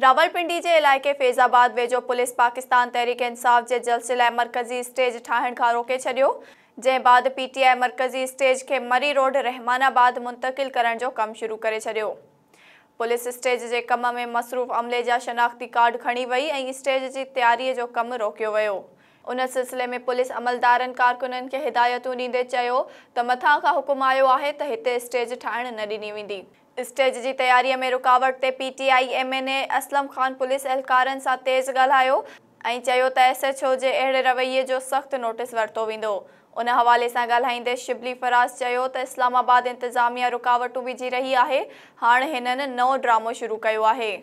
रावलपिंडी के इलाके फैज़ाबाद वेझो पुलिस पाकिस्तान तहरीक इंसाफ़ के जलसे लाइ मर्कज़ी स्टेज ठाण का रोके छो जै बाद पीटीआई मरकजी स्टेज के मरी रोड रहमानाबाद मुंतकिल करण जो कम शुरू करे छो पुलिस स्टेज के कम में मसरूफ़ अमले जहा शनाख़्ती कार्ड खड़ी वही स्टेज की तैयारी जो कम रोको वो उन सिलसिले में पुलिस अमलदारनि कारकुननि खे हिदायतूं ॾींदे चयो त मथां खां हुकुम आयो आहे त हिते स्टेज ठाहिण न ॾिनी वेंदी स्टेज जी तयारीअ में रुकावट ते P T I M N A Aslam Khan police अहलकारनि सां तेज़ ॻाल्हायो ऐं चयो त एस एच ओ जे अहिड़े रवैये जो सख़्तु नोटिस वरितो वेंदो उन हवाले सां ॻाल्हाईंदे शिबली फराज चयो त इस्लामाबाद इंतिज़ामिया रुकावटूं विझी रही आहे हाणे हिननि नओं ड्रामो शुरू कयो आहे